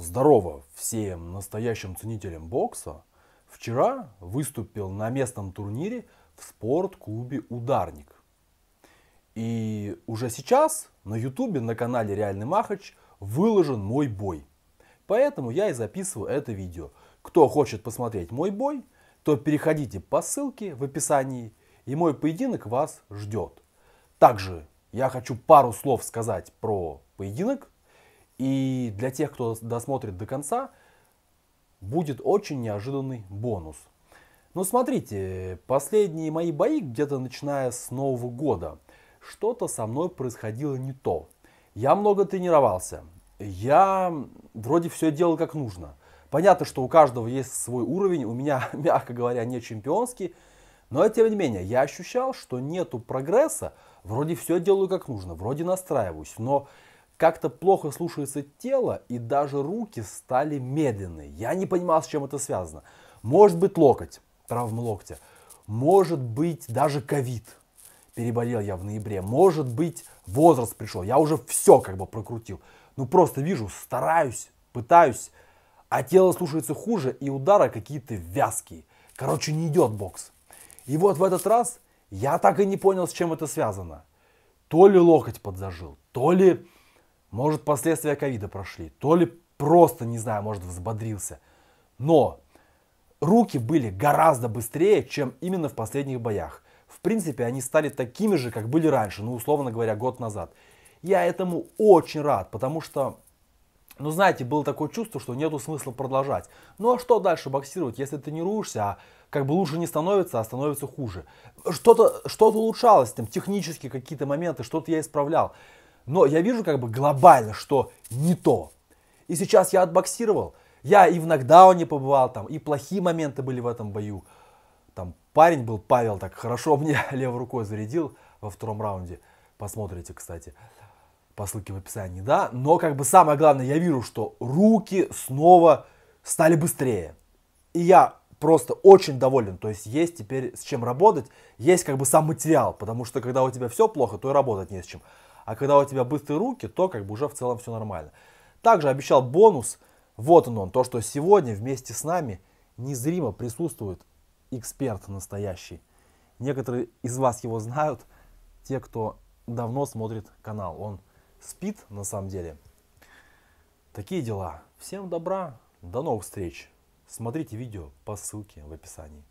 Здорово всем настоящим ценителям бокса. Вчера выступил на местном турнире в спорт-клубе «Ударник». И уже сейчас на ютубе на канале «Реальный Махач» выложен мой бой. Поэтому я и записываю это видео. Кто хочет посмотреть мой бой, то переходите по ссылке в описании, и мой поединок вас ждет. Также я хочу пару слов сказать про поединок – и для тех, кто досмотрит до конца, будет очень неожиданный бонус. Ну смотрите, последние мои бои, где-то начиная с Нового года, что-то со мной происходило не то. Я много тренировался, я вроде все делал как нужно. Понятно, что у каждого есть свой уровень, у меня, мягко говоря, не чемпионский, но тем не менее, я ощущал, что нету прогресса, вроде все делаю как нужно, вроде настраиваюсь, но как-то плохо слушается тело, и даже руки стали медленные. Я не понимал, с чем это связано. Может быть локоть, травма локтя. Может быть даже ковид. Переболел я в ноябре. Может быть возраст пришел. Я уже все как бы прокрутил. Ну просто вижу, стараюсь, пытаюсь. А тело слушается хуже, и удары какие-то вязкие. Короче, не идет бокс. И вот в этот раз я так и не понял, с чем это связано. То ли локоть подзажил, то ли может, последствия ковида прошли, то ли просто, не знаю, может, взбодрился. Но руки были гораздо быстрее, чем именно в последних боях. В принципе, они стали такими же, как были раньше, ну, условно говоря, год назад. Я этому очень рад, потому что, ну, знаете, было такое чувство, что нету смысла продолжать. Ну, а что дальше боксировать, если тренируешься, а как бы лучше не становится, а становится хуже. Что-то что улучшалось, там, технически какие-то моменты, что-то я исправлял но я вижу как бы глобально, что не то. И сейчас я отбоксировал, я и в нокдауне побывал, там, и плохие моменты были в этом бою. Там парень был, Павел, так хорошо мне левой рукой зарядил во втором раунде. Посмотрите, кстати, по ссылке в описании, да. Но как бы самое главное, я вижу, что руки снова стали быстрее. И я просто очень доволен. То есть есть теперь с чем работать, есть как бы сам материал, потому что когда у тебя все плохо, то и работать не с чем. А когда у тебя быстрые руки, то как бы уже в целом все нормально. Также обещал бонус, вот он он, то, что сегодня вместе с нами незримо присутствует эксперт настоящий. Некоторые из вас его знают, те, кто давно смотрит канал. Он спит на самом деле. Такие дела. Всем добра, до новых встреч. Смотрите видео по ссылке в описании.